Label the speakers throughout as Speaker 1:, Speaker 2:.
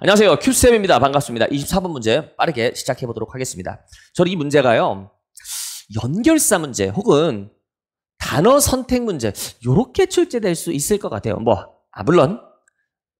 Speaker 1: 안녕하세요. 큐쌤입니다. 반갑습니다. 24번 문제 빠르게 시작해 보도록 하겠습니다. 저는 이 문제가요. 연결사 문제 혹은 단어 선택 문제 이렇게 출제될 수 있을 것 같아요. 뭐 아, 물론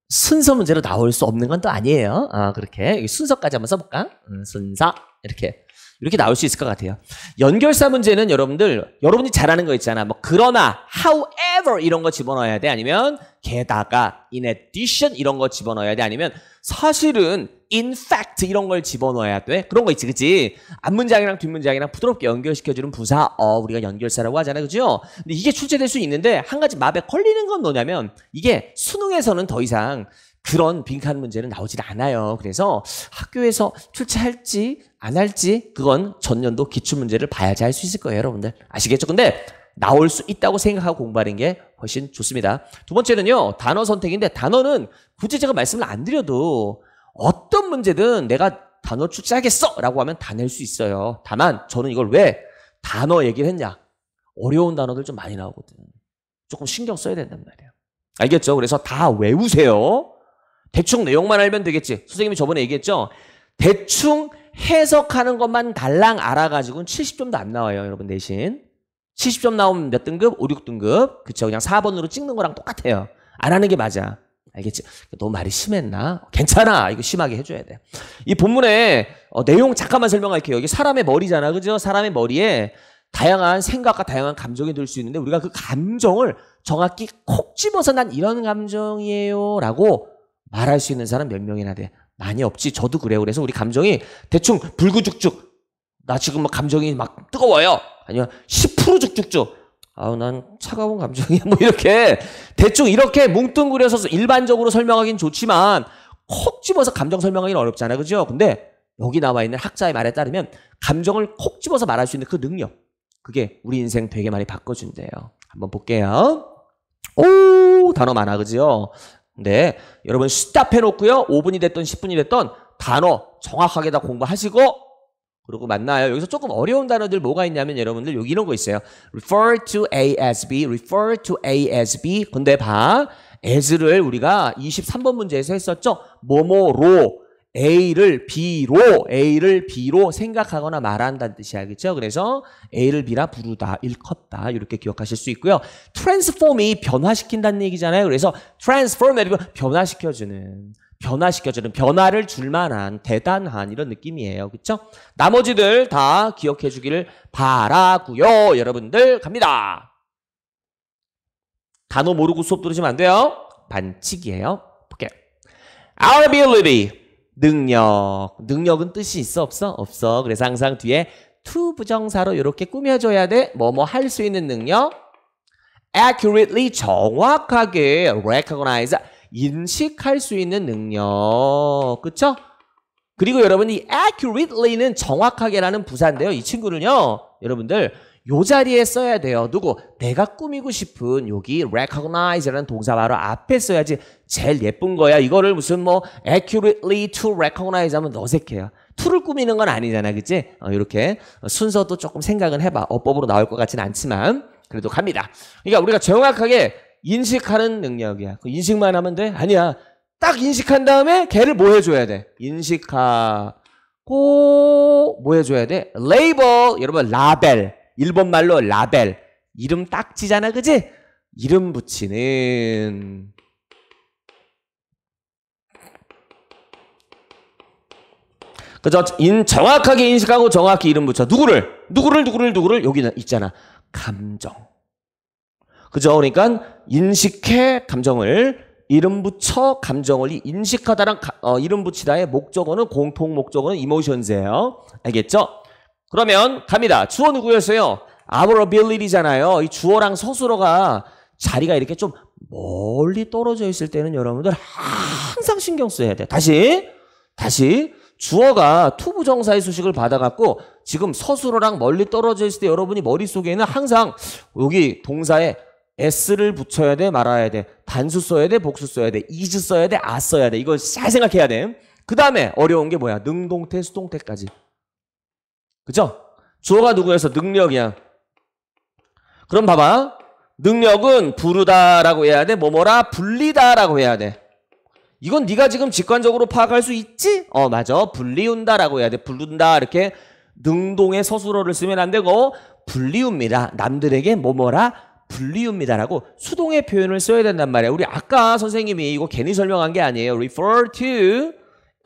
Speaker 1: 순서 문제로 나올 수 없는 건 또 아니에요. 아, 그렇게 순서까지 한번 써볼까? 음, 순서 이렇게 이렇게 나올 수 있을 것 같아요. 연결사 문제는 여러분들 여러분이 잘하는 거 있잖아. 뭐 그러나 however 이런 거 집어넣어야 돼. 아니면 게다가 in addition 이런 거 집어넣어야 돼. 아니면 사실은 in fact 이런 걸 집어넣어야 돼. 그런 거 있지. 그치? 앞문장이랑 뒷문장이랑 부드럽게 연결시켜주는 부사 어 우리가 연결사라고 하잖아. 그죠? 근데 이게 출제될 수 있는데 한 가지 마에 걸리는 건 뭐냐면 이게 수능에서는 더 이상 그런 빈칸 문제는 나오질 않아요. 그래서 학교에서 출제할지 안 할지 그건 전년도 기출문제를 봐야지 할 수 있을 거예요. 여러분들 아시겠죠? 근데 나올 수 있다고 생각하고 공부하는 게 훨씬 좋습니다. 두 번째는요. 단어 선택인데 단어는 굳이 제가 말씀을 안 드려도 어떤 문제든 내가 단어 출제하겠어 라고 하면 다 낼 수 있어요. 다만 저는 이걸 왜 단어 얘기를 했냐. 어려운 단어들 좀 많이 나오거든. 조금 신경 써야 된단 말이에요. 알겠죠? 그래서 다 외우세요. 대충 내용만 알면 되겠지. 선생님이 저번에 얘기했죠. 대충 해석하는 것만 달랑 알아가지고 70점도 안 나와요. 여러분 대신. 70점 나오면 몇 등급? 5, 6등급. 그쵸. 그냥 4번으로 찍는 거랑 똑같아요. 안 하는 게 맞아. 알겠지? 너무 말이 심했나? 괜찮아. 이거 심하게 해줘야 돼. 이 본문의 어, 내용 잠깐만 설명할게요. 여기 사람의 머리잖아. 그죠? 사람의 머리에 다양한 생각과 다양한 감정이 들 수 있는데 우리가 그 감정을 정확히 콕 집어서 난 이런 감정이에요. 라고 말할 수 있는 사람 몇 명이나 돼? 많이 없지. 저도 그래요. 그래서 우리 감정이 대충 불구죽죽. 나 지금 막 감정이 막 뜨거워요. 아니면 10% 죽죽죽. 아우 난 차가운 감정이야. 뭐 이렇게 대충 이렇게 뭉뚱그려서 일반적으로 설명하기는 좋지만 콕 집어서 감정 설명하기는 어렵잖아. 요 그죠? 근데 여기 나와 있는 학자의 말에 따르면 감정을 콕 집어서 말할 수 있는 그 능력. 그게 우리 인생 되게 많이 바꿔준대요. 한번 볼게요. 오 단어 많아 그죠? 네, 여러분 스탑 해놓고요. 5분이 됐던 10분이 됐던 단어 정확하게 다 공부하시고 그리고 만나요. 여기서 조금 어려운 단어들 뭐가 있냐면 여러분들 여기 이런 거 있어요. refer to A as B, refer to A as B. 근데 봐, as를 우리가 23번 문제에서 했었죠. 뭐뭐로 A를 B로 A를 B로 생각하거나 말한다는 뜻이 알겠죠? 그래서 A를 B라 부르다, 일컫다 이렇게 기억하실 수 있고요. transform이 변화시킨다는 얘기잖아요. 그래서 transform 이고 변화시켜주는 변화시켜주는 변화를 줄 만한 대단한 이런 느낌이에요. 그렇죠? 나머지들 다 기억해 주기를 바라고요. 여러분들 갑니다. 단어 모르고 수업 들으시면 안 돼요. 반칙이에요. 볼게요. Our a b i l i t 능력. 능력은 뜻이 있어 없어? 없어. 그래서 항상 뒤에 to 부정사로 이렇게 꾸며줘야 돼. 뭐뭐 할 수 있는 능력. accurately 정확하게 recognize 인식할 수 있는 능력. 그쵸? 그리고 여러분 이 accurately는 정확하게라는 부사인데요. 이 친구는요. 여러분들 요 자리에 써야 돼요. 누구? 내가 꾸미고 싶은 여기 recognize라는 동사 바로 앞에 써야지 제일 예쁜 거야. 이거를 무슨 뭐 accurately to recognize 하면 어색해요. to를 꾸미는 건 아니잖아. 그치? 어, 이렇게 순서도 조금 생각은 해봐. 어법으로 나올 것 같진 않지만 그래도 갑니다. 그러니까 우리가 정확하게 인식하는 능력이야. 그 인식만 하면 돼? 아니야. 딱 인식한 다음에 걔를 뭐 해줘야 돼? 인식하고 뭐 해줘야 돼? 레이블 여러분 라벨 일본 말로 라벨. 이름 딱지잖아, 그지? 이름 붙이는 그저 인 정확하게 인식하고 정확히 이름 붙여 누구를 누구를 누구를 누구를 여기 있잖아 감정 그죠 그러니까 인식해 감정을 이름 붙여 감정을 인식하다랑 어, 이름 붙이다의 목적어는 공통 목적어는 이모션즈예요 알겠죠? 그러면 갑니다. 주어 누구였어요? our ability잖아요. 이 주어랑 서술어가 자리가 이렇게 좀 멀리 떨어져 있을 때는 여러분들 항상 신경 써야 돼. 다시, 다시. 주어가 투부 정사의 수식을 받아갖고 지금 서술어랑 멀리 떨어져 있을 때 여러분이 머릿속에는 항상 여기 동사에 s를 붙여야 돼 말아야 돼 단수 써야 돼 복수 써야 돼 is 써야 돼아 써야 돼 아 이걸 잘 생각해야 돼그 다음에 어려운 게 뭐야 능동태 수동태까지 그죠? 주어가 누구여서 능력이야. 그럼 봐봐. 능력은 부르다라고 해야 돼. 뭐뭐라 불리다라고 해야 돼. 이건 네가 지금 직관적으로 파악할 수 있지? 어, 맞아. 불리운다라고 해야 돼. 부른다 이렇게 능동의 서술어를 쓰면 안 되고 불리웁니다. 남들에게 뭐뭐라 불리웁니다라고 수동의 표현을 써야 된단 말이야. 우리 아까 선생님이 이거 괜히 설명한 게 아니에요. refer to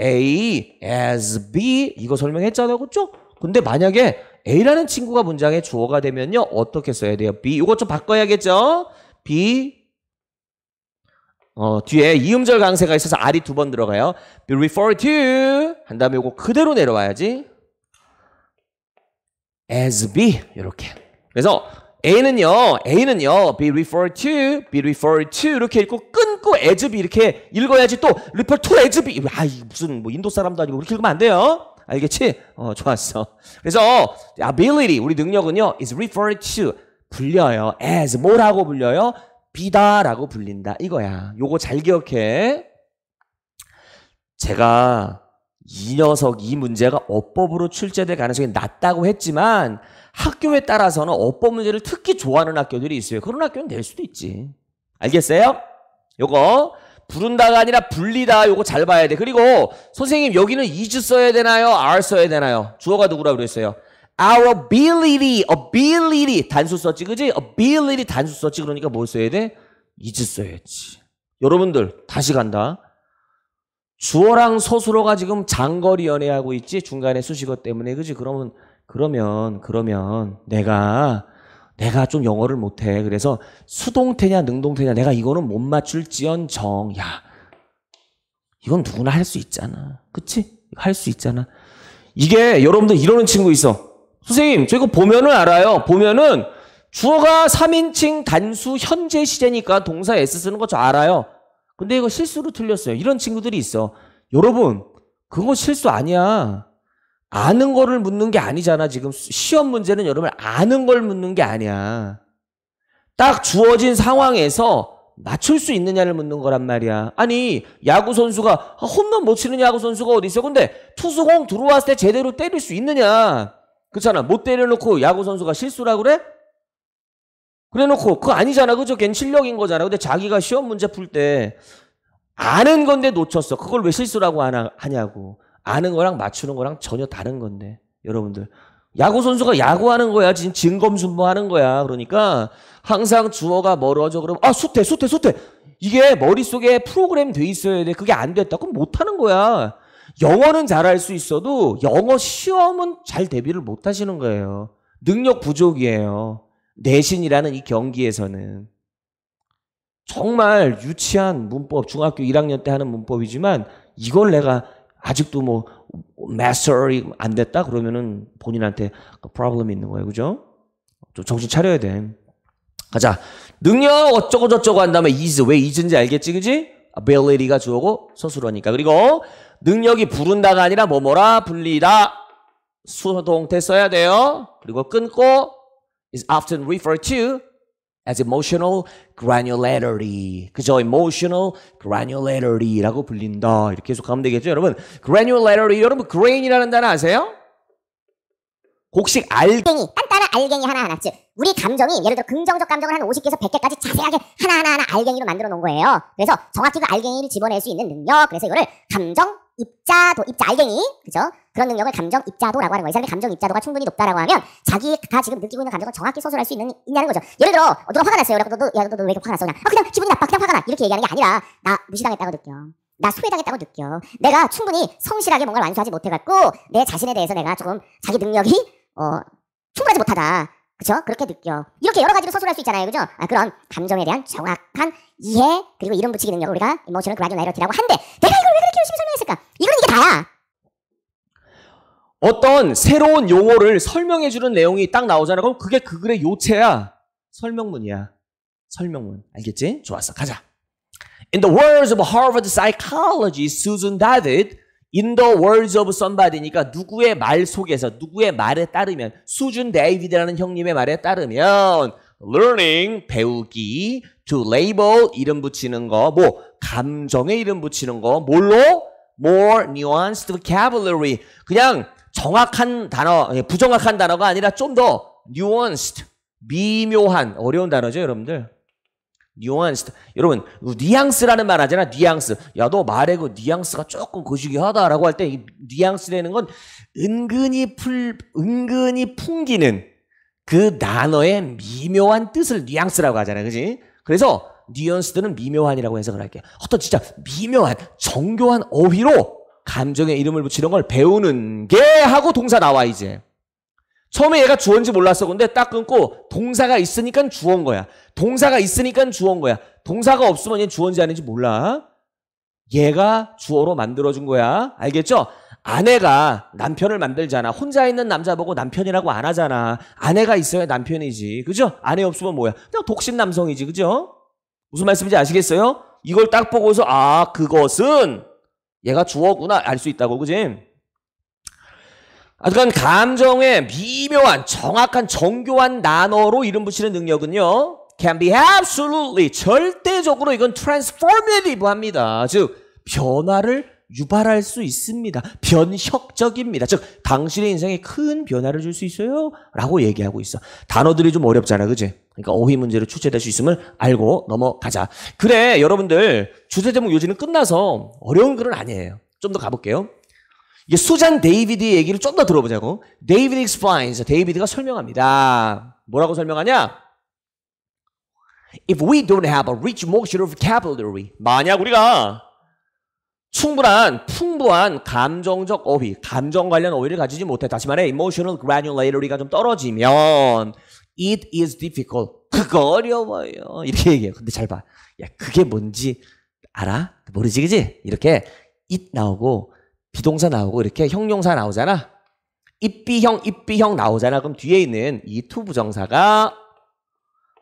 Speaker 1: A as B 이거 설명했잖아. 그죠? 근데 만약에 A라는 친구가 문장의 주어가 되면요. 어떻게 써야 돼요? B. 이것 좀 바꿔야겠죠? B. 어, 뒤에 이음절 강세가 있어서 R이 두 번 들어가요. Be referred to. 한 다음에 이거 그대로 내려와야지. As B. 이렇게. 그래서 A는요, A는요, be referred to, be referred to 이렇게 읽고 끊고 as b 이렇게 읽어야지 또 refer to as b 아, 무슨 뭐 인도 사람도 아니고 그렇게 읽으면 안 돼요. 알겠지? 어, 좋았어. 그래서 ability 우리 능력은요 is referred to 불려요 as 뭐라고 불려요? 비다라고 불린다 이거야. 요거 잘 기억해. 제가 이 녀석 이 문제가 어법으로 출제될 가능성이 낮다고 했지만 학교에 따라서는 어법 문제를 특히 좋아하는 학교들이 있어요. 그런 학교는 낼 수도 있지. 알겠어요? 요거 부른다가 아니라 불리다 요거 잘 봐야 돼. 그리고 선생님 여기는 is 써야 되나요? are 써야 되나요? 주어가 누구라고 그랬어요? our ability, ability 단수 썼지 그지? ability 단수 썼지 그러니까 뭘 써야 돼? is 써야지. 여러분들 다시 간다. 주어랑 서술어가 지금 장거리 연애하고 있지 중간에 수식어 때문에 그지? 그러면 그러면 그러면 내가 내가 좀 영어를 못해. 그래서 수동태냐 능동태냐 내가 이거는 못 맞출지언정. 야, 이건 누구나 할 수 있잖아. 그치? 할 수 있잖아. 이게 여러분들 이러는 친구 있어. 선생님, 저 이거 보면은 알아요. 보면은 주어가 3인칭 단수 현재 시제니까 동사 s 쓰는 거 저 알아요. 근데 이거 실수로 틀렸어요. 이런 친구들이 있어. 여러분, 그거 실수 아니야. 아는 거를 묻는 게 아니잖아. 지금 시험 문제는 여러분 아는 걸 묻는 게 아니야. 딱 주어진 상황에서 맞출 수 있느냐를 묻는 거란 말이야. 아니 야구 선수가 아, 홈런 못 치는 야구 선수가 어디 있어? 근데 투수공 들어왔을 때 제대로 때릴 수 있느냐? 그렇잖아. 못 때려놓고 야구 선수가 실수라 그래? 그래놓고 그거 아니잖아. 그저걘 실력인 거잖아. 근데 자기가 시험 문제 풀 때 아는 건데 놓쳤어. 그걸 왜 실수라고 하냐고. 아는 거랑 맞추는 거랑 전혀 다른 건데 여러분들 야구 선수가 야구하는 거야 지금 진검순무하는 거야 그러니까 항상 주어가 멀어져 그러면 아 수태 수태 수태 이게 머릿속에 프로그램 돼 있어야 돼 그게 안 됐다 그럼 못하는 거야 영어는 잘 할 수 있어도 영어 시험은 잘 대비를 못 하시는 거예요 능력 부족이에요 내신이라는 이 경기에서는 정말 유치한 문법 중학교 1학년 때 하는 문법이지만 이걸 내가 아직도 뭐 m a s t 이안 됐다 그러면은 본인한테 그 p r o b l 이 있는 거예요. 그죠? 좀 정신 차려야 돼. 가자. 능력 어쩌고 저쩌고 한 다음에 is 왜 is인지 알겠지? 그지? ability가 주어고 서술어니까. 그리고 능력이 부른다가 아니라 뭐뭐라 불리다. 수동태 써야 돼요. 그리고 끊고 is often referred to as emotional granularity. 그죠? emotional granularity라고 불린다. 이렇게 계속 가면 되겠죠, 여러분? granularity, 여러분 grain이라는 단어 아세요? 곡식 알갱이 딴따한 알갱이 하나하나 즉 우리 감정이 예를 들어 긍정적 감정을 한 50개에서 100개까지 자세하게 하나하나하나 알갱이로 만들어 놓은 거예요 그래서 정확히 그 알갱이를 집어낼 수 있는 능력 그래서 이거를 감정 입자도 입자 알갱이 그죠 그런 능력을 감정 입자도라고 하는 거예요 이 사람의 감정 입자도가 충분히 높다라고 하면 자기가 지금 느끼고 있는 감정을 정확히 서술할 수 있는, 있냐는 거죠 예를 들어 어, 누가 화가 났어요 라고 너너왜 너, 너 이렇게 화가 났어 그냥 아 그냥 기분이 나빠 그냥 화가 나 이렇게 얘기하는 게 아니라 나 무시당했다고 느껴 나 소외당했다고 느껴. 내가 충분히 성실하게 뭔가를 완수하지 못해갖고 내 자신에 대해서 내가 조금 자기 능력이 어, 충분하지 못하다. 그쵸 그렇게 느껴. 이렇게 여러 가지로 서술할 수 있잖아요. 그죠? 아, 그런 감정에 대한 정확한 이해 그리고 이름 붙이기 능력 우리가 emotional granularity 라고 한데 내가 이걸 왜 그렇게 열심히 설명했을까? 이건 이게 다야. 어떤 새로운 용어를 설명해 주는 내용이 딱 나오잖아. 그럼 그게 그 글의 요체야. 설명문이야. 설명문. 알겠지? 좋았어. 가자. In the words of Harvard psychologist Susan David, In the words of somebody니까 누구의 말 속에서 누구의 말에 따르면 수준 데이비드라는 형님의 말에 따르면 learning 배우기 to label 이름 붙이는 거 뭐 감정에 이름 붙이는 거 뭘로 more nuanced vocabulary 그냥 정확한 단어 부정확한 단어가 아니라 좀 더 nuanced 미묘한 어려운 단어죠 여러분들 nuanced. 여러분, 뉘앙스라는 말 하잖아. 뉘앙스. 야, 너말해그 뉘앙스가 조금 거시기하다라고 할 때 이 뉘앙스라는 건 은근히 풀 은근히 풍기는 그 단어의 미묘한 뜻을 뉘앙스라고 하잖아요. 그지 그래서 뉘앙스들은 미묘한이라고 해석을 할게요. 어떤 진짜 미묘한 정교한 어휘로 감정의 이름을 붙이는 걸 배우는 게 하고 동사 나와 이제. 처음에 얘가 주어인지 몰랐어. 근데 딱 끊고 동사가 있으니까 주어인 거야. 동사가 있으니까 주어인 거야. 동사가 없으면 얘 주어인지 아닌지 몰라. 얘가 주어로 만들어준 거야. 알겠죠? 아내가 남편을 만들잖아. 혼자 있는 남자 보고 남편이라고 안 하잖아. 아내가 있어야 남편이지. 그죠? 아내 없으면 뭐야? 그냥 독신 남성이지. 그죠? 무슨 말씀인지 아시겠어요? 이걸 딱 보고서 아 그것은 얘가 주어구나 알 수 있다고 그지? 그러니 감정의 미묘한 정확한 정교한 단어로 이름 붙이는 능력은요. can be absolutely 절대적으로 이건 transformative 합니다. 즉 변화를 유발할 수 있습니다. 변혁적입니다. 즉 당신의 인생에 큰 변화를 줄 수 있어요. 라고 얘기하고 있어. 단어들이 좀 어렵잖아. 그지 그러니까 어휘 문제로 출제될 수 있음을 알고 넘어가자. 그래 여러분들 주제 제목 요지는 끝나서 어려운 글은 아니에요. 좀 더 가볼게요. 이게 수잔 데이비드의 얘기를 좀 더 들어보자고. 데이비드 explains. 데이비드가 설명합니다. 뭐라고 설명하냐? If we don't have a rich mixture of c a b u l a r y 만약 우리가 충분한 풍부한 감정적 어휘, 감정 관련 어휘를 가지지 못해 다시 말해 emotional granularity가 좀 떨어지면 it is difficult. 그거 어려워요. 이렇게 얘기해요. 근데 잘 봐. 야, 그게 뭔지 알아? 모르지, 그지? 이렇게 it 나오고 비동사 나오고 이렇게 형용사 나오잖아. 입비형, 입비형 나오잖아. 그럼 뒤에 있는 이 투부정사가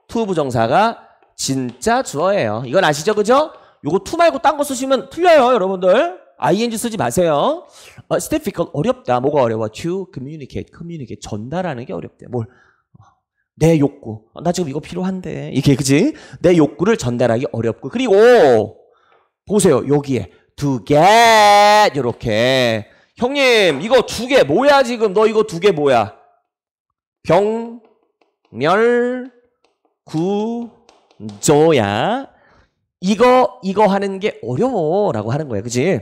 Speaker 1: 투부정사가 진짜 주어예요. 이건 아시죠? 그죠? 요거 투 말고 딴 거 쓰시면 틀려요, 여러분들. ing 쓰지 마세요. 어, s t i f f i 어렵다. 뭐가 어려워? to communicate, communicate 전달하는 게 어렵대. 뭘? 어, 내 욕구. 어, 나 지금 이거 필요한데. 이게 그지? 내 욕구를 전달하기 어렵고. 그리고 보세요. 여기에 두 개. 이렇게. 형님, 이거 두 개 뭐야 지금? 너 이거 두 개 뭐야? 병, 멸, 구, 조야. 이거 이거 하는 게 어려워라고 하는 거야 그지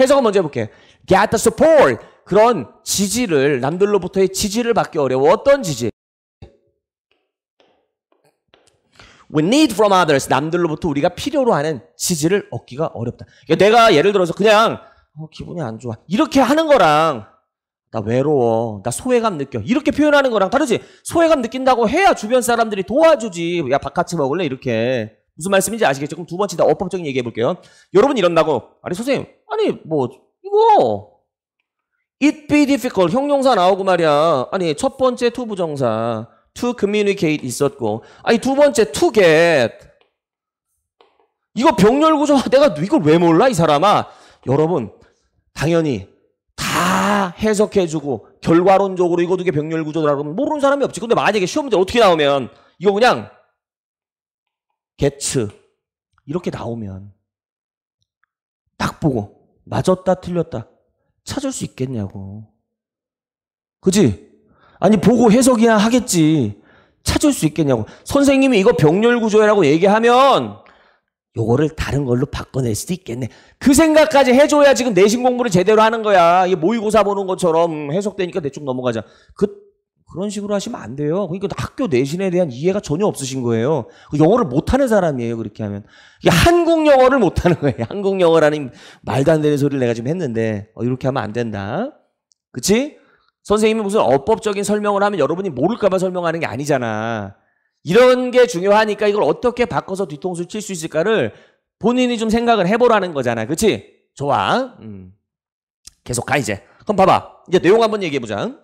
Speaker 1: 해석을 먼저 해 볼게. Get the support. 그런 지지를 남들로부터의 지지를 받기 어려워. 어떤 지지? we need from others 남들로부터 우리가 필요로 하는 지지를 얻기가 어렵다. 그러니까 내가 예를 들어서 그냥 어, 기분이 안 좋아 이렇게 하는 거랑 나 외로워 나 소외감 느껴 이렇게 표현하는 거랑 다르지 소외감 느낀다고 해야 주변 사람들이 도와주지 야밥 같이 먹을래 이렇게 무슨 말씀인지 아시겠죠? 그럼 두 번째 다 어법적인 얘기해 볼게요. 여러분 이런다고 아니 선생님 아니 뭐 이거 it be difficult 형용사 나오고 말이야 아니 첫 번째 투부정사 to communicate 있었고 아니 두 번째 to get 이거 병렬 구조 아, 내가 이걸 왜 몰라 이 사람아 여러분 당연히 다 해석해주고 결과론적으로 이거 두 개 병렬 구조라고 하면 모르는 사람이 없지 근데 만약에 시험 문제 어떻게 나오면 이거 그냥 get 이렇게 나오면 딱 보고 맞았다 틀렸다 찾을 수 있겠냐고 그지? 아니 보고 해석이야 하겠지. 찾을 수 있겠냐고. 선생님이 이거 병렬 구조라고 얘기하면 요거를 다른 걸로 바꿔낼 수도 있겠네. 그 생각까지 해줘야 지금 내신 공부를 제대로 하는 거야. 이게 모의고사 보는 것처럼 음, 해석되니까 대충 넘어가자. 그 그런 식으로 하시면 안 돼요. 그러니까 학교 내신에 대한 이해가 전혀 없으신 거예요. 그 영어를 못하는 사람이에요. 그렇게 하면 이게 한국 영어를 못하는 거예요. 한국 영어라는 말도 안 되는 소리를 내가 지금 했는데 어, 이렇게 하면 안 된다. 그치? 선생님이 무슨 어법적인 설명을 하면 여러분이 모를까봐 설명하는 게 아니잖아. 이런 게 중요하니까 이걸 어떻게 바꿔서 뒤통수 칠 수 있을까를 본인이 좀 생각을 해보라는 거잖아. 그치? 좋아. 음. 계속 가, 이제. 그럼 봐봐. 이제 내용 한번 얘기해보자.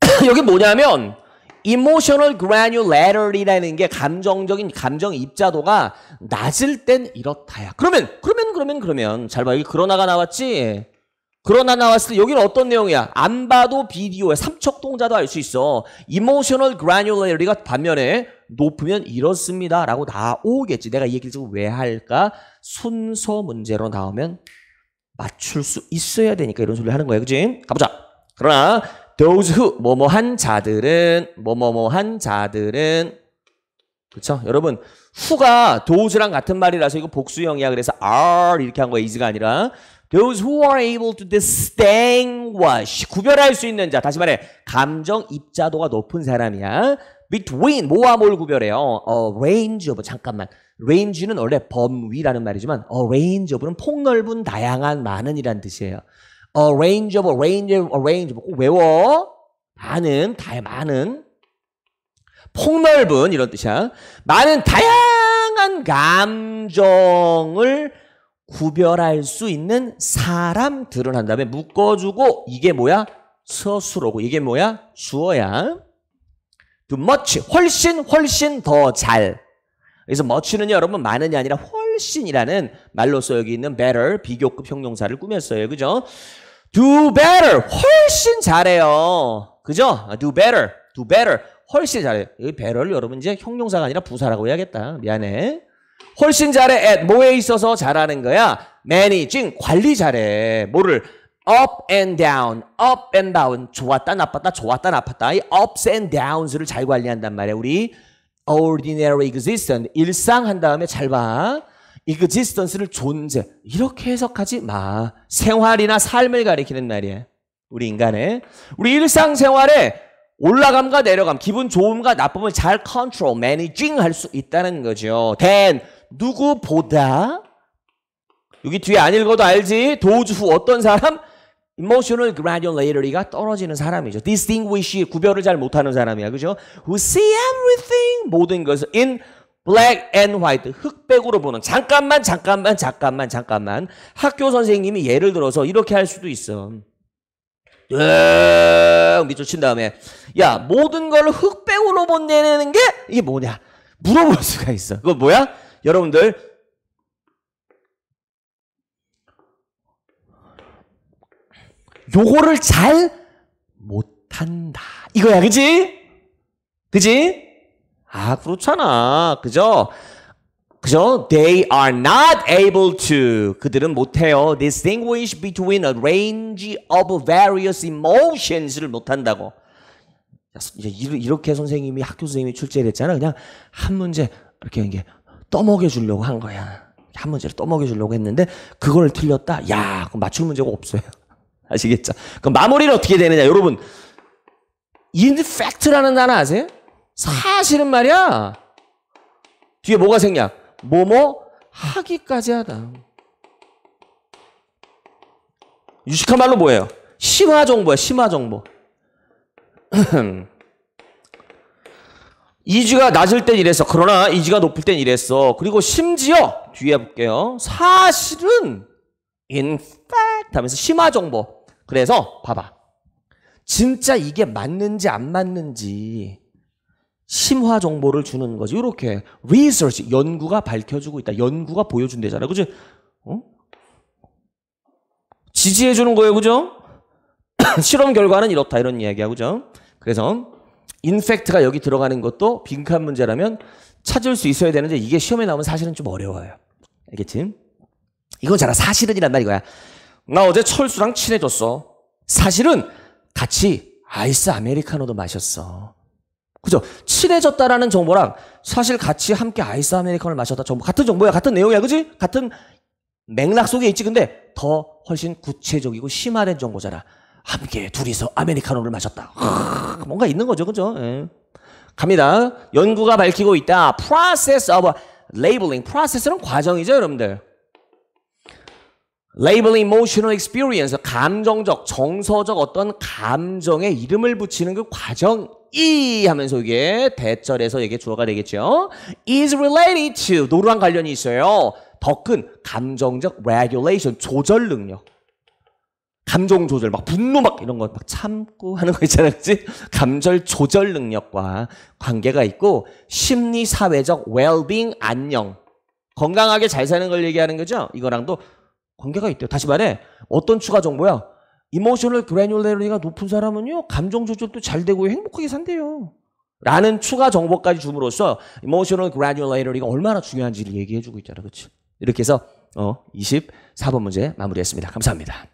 Speaker 1: 여기 뭐냐면, emotional granularity라는 게 감정적인 감정 입자도가 낮을 땐 이렇다야. 그러면, 그러면, 그러면, 그러면. 잘 봐. 여기 그러나가 나왔지? 그러나 나왔을 때 여기는 어떤 내용이야? 안 봐도 비디오야. 삼척동자도 알 수 있어. emotional granularity가 반면에 높으면 이렇습니다. 라고 나오겠지. 내가 이 얘기를 지금 왜 할까? 순서 문제로 나오면 맞출 수 있어야 되니까 이런 소리를 하는 거야. 그지? 가보자. 그러나 those who 뭐뭐한 자들은 뭐뭐뭐한 자들은 그렇죠? 여러분 후가 t h o 랑 같은 말이라서 이거 복수형이야. 그래서 are 이렇게 한 거야. is가 아니라 Those who are able to distinguish 구별할 수 있는 자 다시 말해 감정 입자도가 높은 사람이야. Between 뭐와 뭘 구별해요? A range of 잠깐만 range는 원래 범위라는 말이지만 a range of는 폭넓은 다양한 많은이란 뜻이에요. A range of a range of a range of 꼭 외워 많은 다 많은 폭넓은 이런 뜻이야. 많은 다양한 감정을 구별할 수 있는 사람들은 한 다음에 묶어주고 이게 뭐야? 스스로고 이게 뭐야? 주어야. 또 much 훨씬 훨씬 더 잘. 그래서 much는 여러분 많은이 아니라 훨씬이라는 말로써 여기 있는 better 비교급 형용사를 꾸몄어요. 그죠? do better 훨씬 잘해요. 그죠? do better do better 훨씬 잘해요. 여기 better를 여러분 이제 형용사가 아니라 부사라고 해야겠다. 미안해. 훨씬 잘해 at 뭐에 있어서 잘하는 거야? managing 관리 잘해. 뭐를 up and down, up and down 좋았다 나빴다 좋았다 나빴다 이 ups and downs를 잘 관리한단 말이야. 우리 ordinary existence 일상 한 다음에 잘 봐. existence를 존재 이렇게 해석하지 마. 생활이나 삶을 가리키는 말이야. 우리 인간의 우리 일상 생활에 올라감과 내려감, 기분 좋음과 나쁨을 잘 컨트롤, 매니징 할 수 있다는 거죠. 댄 누구보다 여기 뒤에 안 읽어도 알지? 도우즈 후 어떤 사람? emotional granularity가 떨어지는 사람이죠. distinguish 구별을 잘 못하는 사람이야. 그죠? who see everything 모든 것을 in black and white 흑백으로 보는 잠깐만 잠깐만 잠깐만 잠깐만 학교 선생님이 예를 들어서 이렇게 할 수도 있어. 예. 생각을 미쳐친 다음에 야 모든 걸 흑백으로 못 내는 게 이게 뭐냐 물어볼 수가 있어. 그거 뭐야? 여러분들 요거를 잘 못한다. 이거야, 그지? 그지? 아, 그렇잖아. 그죠? 그죠? They are not able to. 그들은 못해요. Distinguish between a range of various emotions를 못한다고. 이렇게 선생님이 학교 선생님이 출제를 했잖아. 그냥 한 문제 이렇게 이게 떠먹여 주려고 한 거야. 한 문제를 떠먹여 주려고 했는데 그걸 틀렸다. 야, 그 맞출 문제가 없어요. 아시겠죠? 그럼 마무리는 어떻게 되느냐, 여러분? In fact라는 단어 아세요? 사실은 말이야. 뒤에 뭐가 생략? 뭐뭐 하기까지 하다. 유식한 말로 뭐예요? 심화 정보야, 심화 정보. 이지가 낮을 땐 이랬어. 그러나 이지가 높을 땐 이랬어. 그리고 심지어 뒤에 볼게요. 사실은 in fact 하면서 심화 정보. 그래서 봐봐. 진짜 이게 맞는지 안 맞는지 심화 정보를 주는 거지. 이렇게 research 연구가 밝혀주고 있다. 연구가 보여준대잖아요. 그죠? 어? 지지해 주는 거예요. 그죠? 실험 결과는 이렇다 이런 이야기야. 그죠? 그래서 i n f e c t 가 여기 들어가는 것도 빈칸 문제라면 찾을 수 있어야 되는데 이게 시험에 나오면 사실은 좀 어려워요. 알겠지? 이건 잖아 사실은이란 말 이거야. 나 어제 철수랑 친해졌어. 사실은 같이 아이스 아메리카노도 마셨어. 그죠? 친해졌다라는 정보랑 사실 같이 함께 아이스 아메리카노를 마셨다 정보 같은 정보야 같은 내용이야 그지? 같은 맥락 속에 있지 근데 더 훨씬 구체적이고 심화된 정보잖아 함께 둘이서 아메리카노를 마셨다 아, 뭔가 있는 거죠 그죠? 예. 갑니다 연구가 밝히고 있다 process of labeling process는 과정이죠 여러분들 label emotional experience 감정적 정서적 어떤 감정에 이름을 붙이는 그 과정 이 하면서 이게 대절에서 이게 주어가 되겠죠. is related to 노랑 관련이 있어요. 더 큰 감정적 regulation 조절 능력. 감정 조절 막 분노 막 이런 거 막 참고 하는 거 있잖아요. 그치? 감절 조절 능력과 관계가 있고 심리 사회적 웰빙 안녕. 건강하게 잘 사는 걸 얘기하는 거죠. 이거랑도 관계가 있대요. 다시 말해 어떤 추가 정보야? 이모셔널 그래놀레리가 높은 사람은요 감정 조절도 잘 되고 행복하게 산대요. 라는 추가 정보까지 줌으로써 이모셔널 그래놀레리가 얼마나 중요한지를 얘기해주고 있잖아, 그렇 이렇게 해서 어 24번 문제 마무리했습니다. 감사합니다.